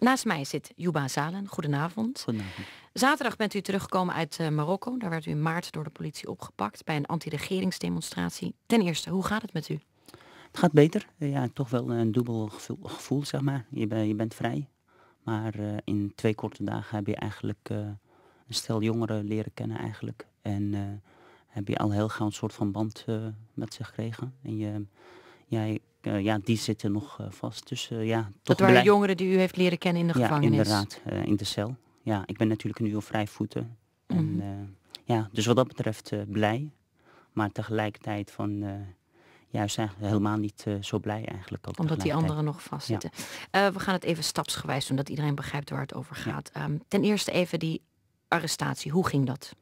Naast mij zit Juba Zalen. Goedenavond. Goedenavond. Zaterdag bent u teruggekomen uit eh, Marokko. Daar werd u in maart door de politie opgepakt bij een anti-regeringsdemonstratie. Ten eerste, hoe gaat het met u? Het gaat beter. Eh, ja, toch wel een dubbel gevoel, zeg maar. Je, ben, je, bent vrij. Maar eh, in twee korte dagen heb je eigenlijk een stel jongeren leren kennen eigenlijk. En heb je al heel gauw een soort van band met ze gekregen. En je ja, eh, ja, die zitten nog eh, vast. Dus eh, ja, toch Dat waren blij... jongeren die u heeft leren kennen in de ja, gevangenis? inderdaad, in de cel. Ja, ik ben natuurlijk nu al vrij voeten. En, mhm. ja, dus wat dat betreft blij. Maar tegelijkertijd van... Juist eigenlijk helemaal niet zo blij eigenlijk. Ook Omdat die anderen nog vastzitten. Ja. we gaan het even stapsgewijs doen, dat iedereen begrijpt waar het over gaat. Ehm, ten eerste even die arrestatie. Hoe ging dat?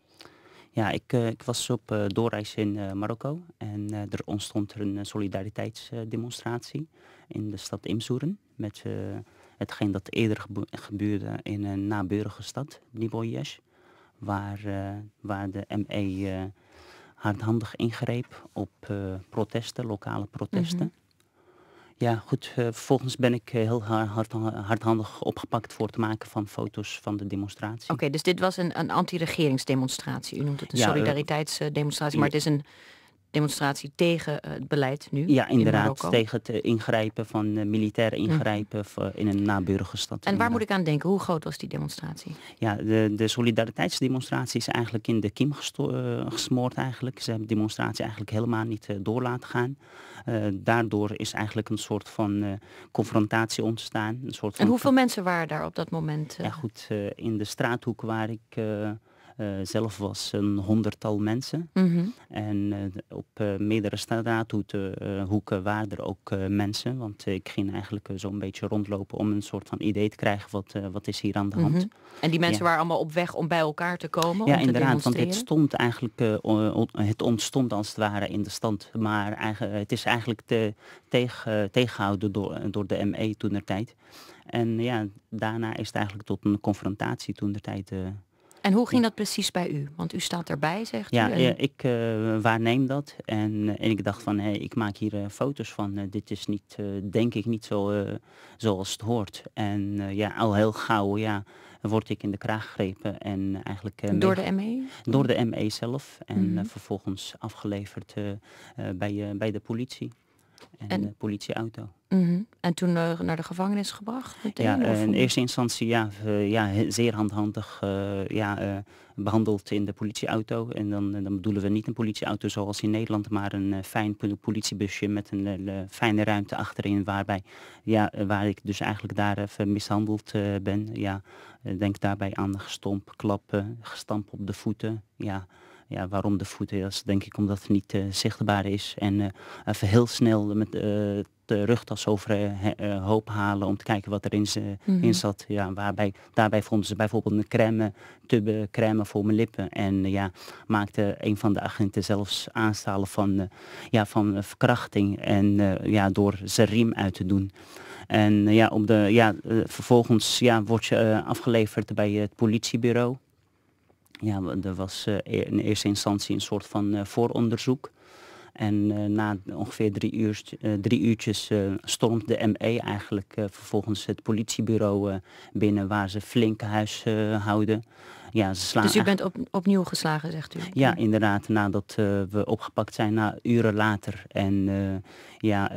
Ja, ik, eh, ik was op eh, doorreis in eh, Marokko en er ontstond er een solidariteitsdemonstratie in de stad Imsoeren met hetgeen dat eerder gebeurde in een naburige stad, Niboyesh, waar, waar de ME hardhandig ingreep op protesten, lokale protesten. Mhm ja, goed, eh, vervolgens ben ik eh, heel hard, hardhandig opgepakt voor het maken van foto's van de demonstratie. Oké, dus dit was een, een anti-regeringsdemonstratie. U noemt het een eh, solidariteitsdemonstratie, maar het is een demonstratie tegen eh, het beleid nu. Ja, inderdaad. tegen het ingrijpen van eh, militair hm. ingrijpen in een naburige En waar moet ik aan denken? Hoe groot was die demonstratie? Ja, de, de solidariteitsdemonstratie is eigenlijk in de kim eh, gesmoord eigenlijk. Ze hebben de demonstratie eigenlijk helemaal niet uh, door laten gaan. daardoor is eigenlijk een soort van confrontatie ontstaan. Een soort en hoeveel mensen waren daar op dat moment? Ja goed, in de straathoek waar ik eh, zelf was een honderdtal mensen. Mhm. En eh, op eh, meerdere straathoeken waren er ook mensen. Want ik ging eigenlijk zo'n beetje rondlopen om een soort van idee te krijgen wat, wat is hier aan de hand. Mhm. En die mensen waren allemaal op weg om bij elkaar te komen? Ja, inderdaad. want het stond eigenlijk, het ontstond als het ware in de stand. Maar eigenlijk, het is eigenlijk tegen, tegengehouden door, door de ME toen er tijd. En ja, daarna is het eigenlijk tot een confrontatie toen de tijd. En hoe ging dat precies bij u? Want u staat erbij, zegt u. Ja, ik eh, waarneem dat. En, eh, en ik dacht van, hé, hey, ik maak hier eh, foto's van. dit is niet, denk ik, niet zo zoals het hoort. En ja, al heel gauw, ja, word ik in de kraag gegrepen. En eigenlijk, door de ME? E? Door de ME zelf. En mhm. vervolgens afgeleverd bij, bij de politie. En, en de politieauto. Mhm. En toen eh, naar de gevangenis gebracht? Meteen, ja, eh, in eerste instantie ja, ja zeer handhandig eh, ja, behandeld in de politieauto. En dan, dan bedoelen we niet een politieauto zoals in Nederland, maar een fijn politiebusje met een fijne ruimte achterin waarbij, ja, waar ik dus eigenlijk daar even mishandeld ben. Ja, denk daarbij aan gestomp, klappen, gestamp op de voeten. Ja, ja, waarom de voeten? Dat is denk ik omdat het niet zichtbaar is. En even heel snel met, de rugtas over eh, eh, hoop halen om te kijken wat erin ze in mhm. zat. Ja, waarbij, daarbij vonden ze bijvoorbeeld een crème, tube crème voor mijn lippen. En eh, ja, maakte een van de agenten zelfs aanstalen van, ja, van verkrachting en ja, door zijn riem uit te doen. En ja, op de, ja, vervolgens ja, word je afgeleverd bij het politiebureau. Ja, er was in eerste instantie een soort van vooronderzoek. En eh, na ongeveer drie, uur, eh, drie uurtjes uh, stormt de ME eigenlijk vervolgens het politiebureau binnen waar ze flinke huis houden. Ja, ze slaan dus u bent opnieuw geslagen, zegt u? Ja, inderdaad. Nadat we opgepakt zijn, na uren later. En ja,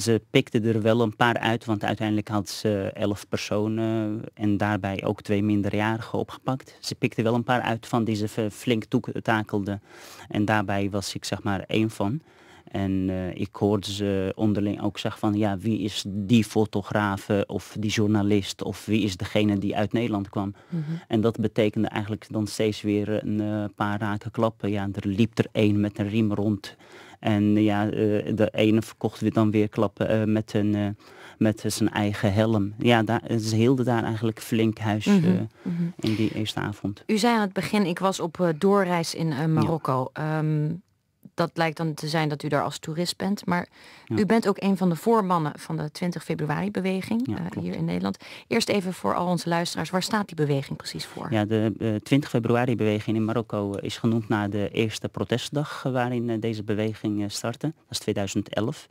ze pikte er wel een paar uit, want uiteindelijk had ze elf personen en daarbij ook twee minderjarigen opgepakt. Ze pikte wel een paar uit van die ze flink toetakelde en daarbij was ik zeg maar één van. En eh, ik hoorde ze onderling ook zeggen van ja, wie is die fotograaf of die journalist of wie is degene die uit Nederland kwam. Mhm. En dat betekende eigenlijk dan steeds weer een eh, paar raken klappen. Ja, er liep er één met een riem rond en eh, ja, eh, de ene verkocht weer dan weer klappen eh, met, een, met zijn eigen helm. Ja, daar, ze hielden daar eigenlijk flink huis mhm, mhm. in die eerste avond. U zei aan het begin, ik was op doorreis in Marokko. Ehm, dat lijkt dan te zijn dat u daar als toerist bent. Maar u bent ook een van de voormannen van de 20 februari beweging eh, hier in Nederland. Eerst even voor al onze luisteraars, waar staat die beweging precies voor? Ja, de uh, eh, 20 februari beweging in Marokko eh, is genoemd naar de eerste protestdag waarin deze beweging startte. Dat is 2011.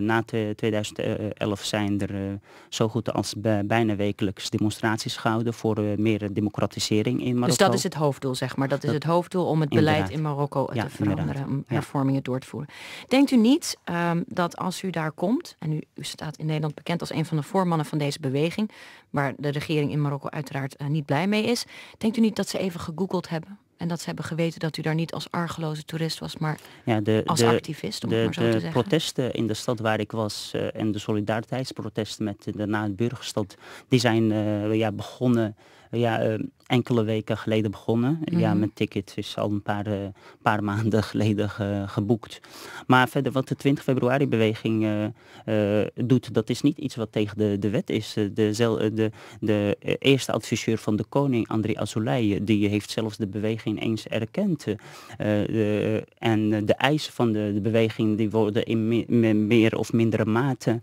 na 2011 zijn er zo goed als bijna wekelijks demonstraties gehouden voor meer democratisering in Marokko. Dus dat is het hoofddoel, zeg maar. Dat is het hoofddoel om het beleid in Marokko te veranderen om hervormingen door te voeren. Denkt u niet ehm, dat als u daar komt, en u, u, staat in Nederland bekend als een van de voormannen van deze beweging, waar de regering in Marokko uiteraard eh, niet blij mee is, denkt u niet dat ze even gegoogeld hebben? En dat ze hebben geweten dat u daar niet als argeloze toerist was, maar ja, de, als activist, om de, het maar zo te zeggen. protesten in de stad waar ik was eh, en de solidariteitsprotesten met de, naburige stad, die zijn eh, ja, begonnen ja, ehm, enkele weken geleden begonnen. Ja, mhm. mijn ticket is al een paar, eh, paar maanden geleden geboekt. Maar verder wat de 20 februari beweging eh, eh, doet, dat is niet iets wat tegen de, de wet is. De, zelf de, de eerste adviseur van de koning, André Azoulay, die heeft zelfs de beweging eens erkend. en de eisen van de, de, beweging die worden in meer of mindere mate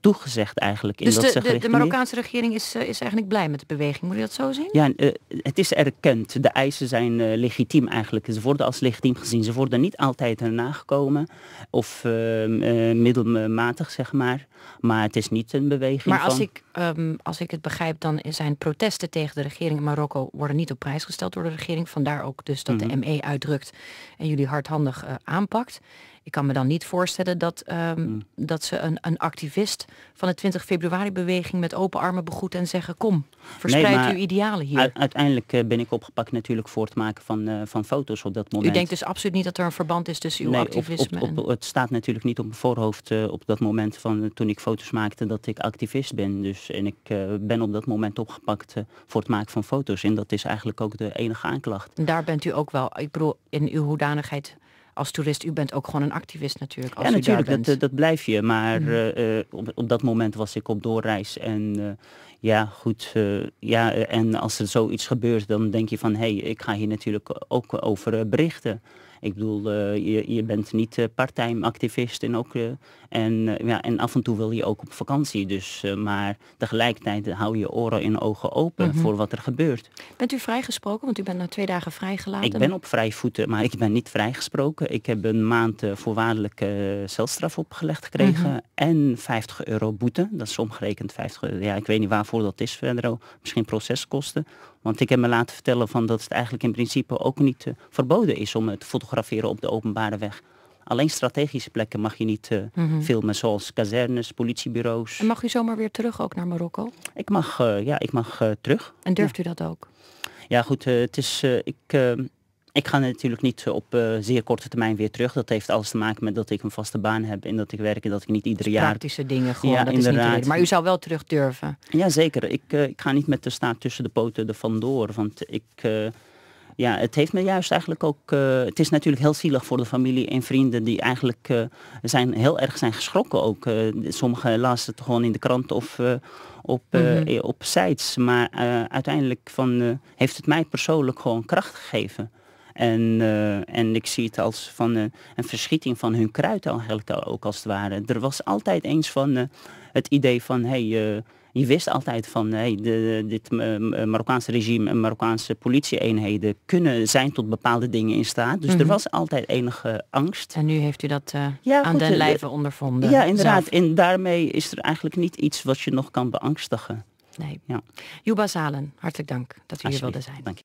toegezegd eigenlijk. in dus dat de, de, de Marokkaanse regering is, is eigenlijk blij met de beweging, zo zien? Ja, eh, het is erkend. De eisen zijn eh, legitiem eigenlijk. Ze worden als legitiem gezien. Ze worden niet altijd erna gekomen of ehm, eh, middelmatig, zeg maar. Maar het is niet een beweging. Maar als, ik, ehm, als ik het begrijp, dan zijn protesten tegen de regering in Marokko worden niet op prijs gesteld door de regering. Vandaar ook dus dat de ME mhm. uitdrukt en jullie hardhandig aanpakt. Ik kan me dan niet voorstellen dat, ehm, mm. dat ze een, een activist van de 20 februari beweging met open armen begroet en zeggen kom, verspreid uw idealen hier. Uiteindelijk eh, ben ik opgepakt natuurlijk voor het maken van, eh, van foto's op dat moment. U denkt dus absoluut niet dat er een verband is tussen uw activisme op, en... Het staat natuurlijk niet op mijn voorhoofd eh, op dat moment van toen ik foto's maakte dat ik activist ben. Dus, en ik ben op dat moment opgepakt voor het maken van foto's. En dat is eigenlijk ook de enige aanklacht. En daar bent u ook wel, ik bedoel, in uw hoedanigheid als toerist, u bent ook gewoon een activist natuurlijk. Als ja, natuurlijk, u daar dat, eh, dat, blijf je. Maar mhm. eh, eh, op, op, dat moment was ik op doorreis. En ja, goed. ja, en als er zoiets gebeurt, dan denk je van hé, hey, ik ga hier natuurlijk ook over berichten. Ik bedoel, eh, je, je bent niet eh, parttime activist en, ook, eh, en, ja, en af en toe wil je ook op vakantie. Dus, maar tegelijkertijd hou je oren en ogen open mhm. voor wat er gebeurt. Bent u vrijgesproken? Want u bent na twee dagen vrijgelaten. Ik ben op vrij voeten, maar ik ben niet vrijgesproken. Ik heb een maand voorwaardelijke celstraf opgelegd gekregen mhm. en 50 euro boete. Dat is omgerekend 50 euro. Ja, ik weet niet waarvoor dat is verder. Misschien proceskosten. Want ik heb me laten vertellen van dat het eigenlijk in principe ook niet eh, verboden is om te fotograferen op de openbare weg. Alleen strategische plekken mag je niet eh, mhm. filmen, zoals kazernes, politiebureaus. En mag u zomaar weer terug ook naar Marokko? Ik mag, eh, ja, ik mag terug. En durft u dat ook? Ja, goed, het is, ik, ik ga natuurlijk niet eh, op eh, zeer korte termijn weer terug. Dat heeft alles te maken met dat ik een vaste baan heb en dat ik werk en dat ik niet ieder dus jaar... Praktische dingen gewoon, dat inderdaad. is niet Maar u zou wel terug durven? Ja, zeker. Ik, eh, ik ga niet met de staat tussen de poten er vandoor. Want ik... ja, het heeft me juist eigenlijk ook... het is natuurlijk heel zielig voor de familie en vrienden die eigenlijk zijn, heel erg zijn geschrokken ook. sommigen lazen het gewoon in de krant of op, mm op sites. Maar uiteindelijk van, heeft het mij persoonlijk gewoon kracht gegeven. En, eh, en ik zie het als van eh, een verschieting van hun kruid eigenlijk ook als het ware. Er was altijd eens van eh, het idee van, hey, je wist altijd van, hey, de, dit Marokkaanse regime en Marokkaanse politieeenheden kunnen zijn tot bepaalde dingen in staat. Dus er mhm. was altijd enige angst. En nu heeft u dat aan goed, de lijve ondervonden. Ja, inderdaad. En daarmee is er eigenlijk niet iets wat je nog kan beangstigen. Nee. Ja. Juba Zalen, hartelijk dank dat u hier wilde zijn. Dank je.